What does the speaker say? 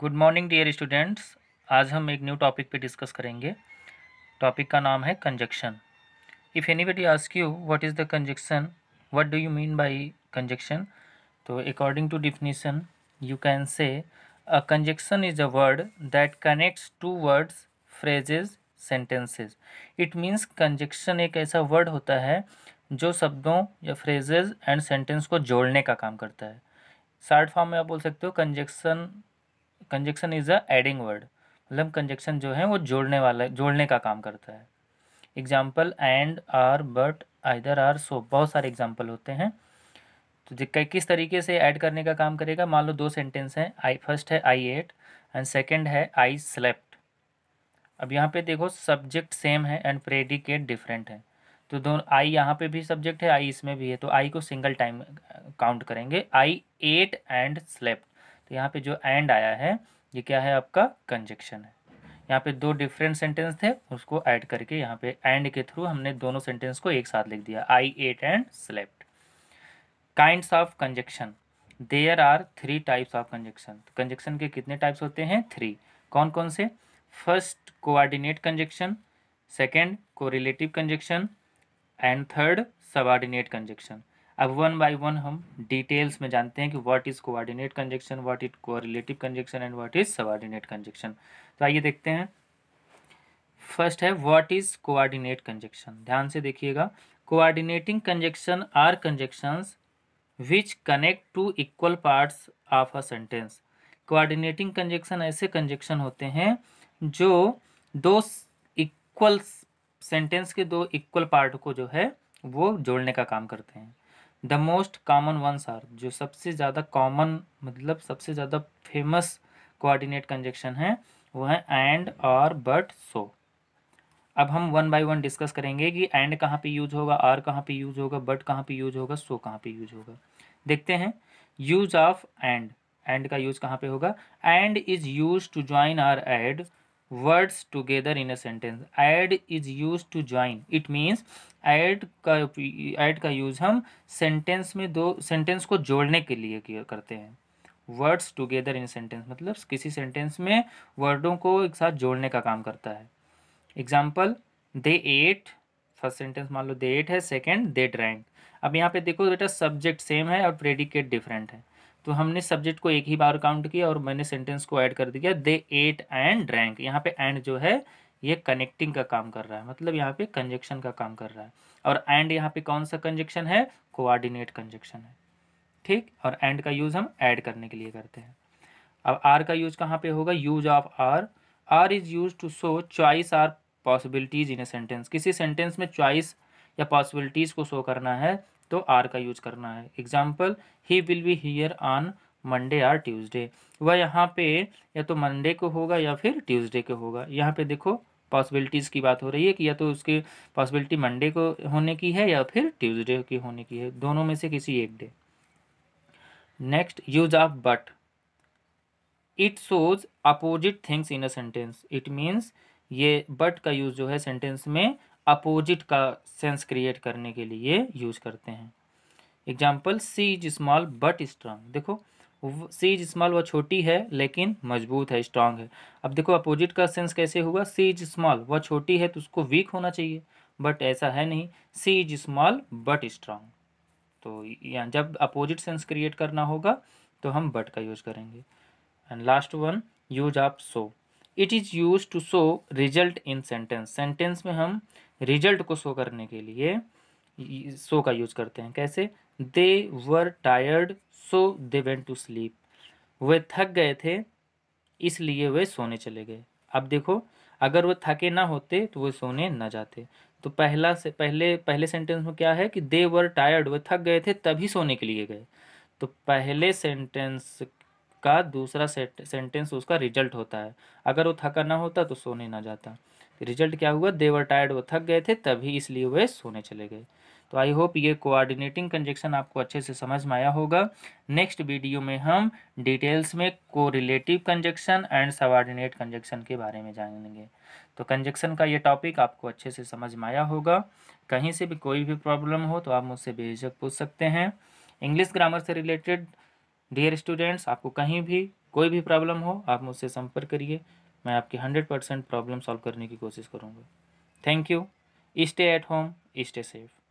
good morning dear students आज हम एक न्यू टॉपिक पे डिस्कस करेंगे टॉपिक का नाम है conjunction if anybody ask you what is the conjunction what do you mean by conjunction तो according to definition you can say a conjunction is a word that connects two words phrases sentences it means conjunction एक ऐसा word होता है जो शब्दों या phrases and sentence को जोड़ने का काम करता है शार्ट फॉर्म में आप बोल सकते हो conjunction conjunction is a adding word मतलब कंजक्शन जो है वो जोड़ने वाला जोड़ने का काम करता है example and or but either or so बहुत सारे एग्जाम्पल होते हैं तो किस तरीके से ऐड करने का काम करेगा मान लो दो सेंटेंस हैं आई फर्स्ट है आई एट एंड सेकेंड है आई स्लेप्ट अब यहाँ पे देखो सब्जेक्ट सेम है एंड प्रेडिकेट डिफरेंट है तो दोनों आई यहाँ पे भी सब्जेक्ट है आई इसमें भी है तो आई को सिंगल टाइम काउंट करेंगे आई एट एंड स्लेप्ट तो यहाँ पे जो एंड आया है ये क्या है आपका कंजक्शन है यहाँ पे दो डिफरेंट सेंटेंस थे उसको ऐड करके यहाँ पे एंड के थ्रू हमने दोनों सेंटेंस को एक साथ लिख दिया I ate and slept kind of conjunction there are three types of conjunction conjunction के कितने टाइप्स होते हैं थ्री कौन कौन से first coordinate conjunction second correlative conjunction and third subordinate conjunction अब वन बाय वन हम डिटेल्स में जानते हैं कि what is coordinate conjunction what is correlative conjunction and what is subordinate conjunction तो आइए देखते हैं फर्स्ट है व्हाट इज़ कोऑर्डिनेट कंजेक्शन ध्यान से देखिएगा coordinating conjunction are conjunction which connect two equal parts of a sentence coordinating conjunction ऐसे conjunction होते हैं जो दो इक्वल सेंटेंस के दो इक्वल पार्ट को जो है वो जोड़ने का काम करते हैं the most common ones are जो सबसे ज़्यादा कॉमन मतलब सबसे ज़्यादा फेमस कोऑर्डिनेट कंजक्शन है वो है एंड और बट सो अब हम वन बाय वन डिस्कस करेंगे कि एंड कहाँ पे यूज होगा आर कहाँ पे यूज होगा बट कहाँ पे यूज होगा सो कहाँ पे यूज होगा देखते हैं यूज ऑफ एंड एंड का यूज कहाँ पे होगा and is use to join or add words together in a sentence add is use to join it means add का ऐड का यूज़ हम सेंटेंस में दो सेंटेंस को जोड़ने के लिए करते हैं वर्ड्स टुगेदर इन सेंटेंस मतलब किसी सेंटेंस में वर्डों को एक साथ जोड़ने का काम करता है example they ate first sentence मान लो दे एट है सेकेंड दे ड्रैंक अब यहाँ पे देखो बेटा सब्जेक्ट सेम है और प्रेडिकेट डिफरेंट है तो हमने सब्जेक्ट को एक ही बार काउंट किया और मैंने सेंटेंस को ऐड कर दिया दे एट एंड रैंक यहाँ पे एंड जो है ये कनेक्टिंग का काम कर रहा है मतलब यहाँ पे कंजेक्शन का काम कर रहा है और एंड यहाँ पे कौन सा कंजेक्शन है कोआर्डिनेट कंजेक्शन है ठीक और एंड का यूज़ हम ऐड करने के लिए करते हैं अब आर का यूज कहाँ पे होगा use of or or is use to show choice or possibilities in a sentence किसी सेंटेंस में चॉइस या पॉसिबिलिटीज़ को शो करना है तो आर का यूज करना है example he will be here on Monday or Tuesday वह यहाँ पे या तो मंडे को होगा या फिर ट्यूजडे को होगा यहाँ पे देखो पॉसिबिलिटीज़ की बात हो रही है कि या तो उसकी पॉसिबिलिटी मंडे को होने की है या फिर ट्यूजडे की होने की है दोनों में से किसी एक day next use of but it shows opposite things in a sentence it means ये बट का यूज़ जो है सेंटेंस में अपोजिट का सेंस क्रिएट करने के लिए यूज करते हैं example she is small but strong देखो सी इज स्मॉल वह छोटी है लेकिन मजबूत है स्ट्रांग है अब देखो अपोजिट का सेंस कैसे हुआ सी इज स्मॉल वह छोटी है तो उसको वीक होना चाहिए बट ऐसा है नहीं she is small but strong तो या जब अपोजिट सेंस क्रिएट करना होगा तो हम बट का यूज करेंगे एंड लास्ट वन यूज आप so it is use to so result in sentence sentence में हम रिजल्ट को शो करने के लिए शो का यूज करते हैं कैसे they were tired so they went to sleep वे थक गए थे इसलिए वे सोने चले गए अब देखो अगर वो थके ना होते तो वो सोने ना जाते तो पहला से पहले पहले सेंटेंस में क्या है कि दे वर टायर्ड वे थक गए थे तभी सोने के लिए गए तो पहले सेंटेंस का दूसरा सेंटेंस उसका रिजल्ट होता है अगर वो थका ना होता तो सोने ना जाता रिजल्ट क्या हुआ देवर टायर्ड वो थक गए थे तभी इसलिए वे सोने चले गए तो आई होप ये कोऑर्डिनेटिंग कंजेक्शन आपको अच्छे से समझ में आया होगा नेक्स्ट वीडियो में हम डिटेल्स में correlative conjunction and subordinate conjunction के बारे में जानेंगे तो कंजक्शन का ये टॉपिक आपको अच्छे से समझ में आया होगा कहीं से भी कोई भी प्रॉब्लम हो तो आप मुझसे बेझक पूछ सकते हैं इंग्लिश ग्रामर से रिलेटेड डियर स्टूडेंट्स आपको कहीं भी कोई भी प्रॉब्लम हो आप मुझसे संपर्क करिए मैं आपकी हंड्रेड परसेंट प्रॉब्लम सॉल्व करने की कोशिश करूँगा thank you stay at home stay safe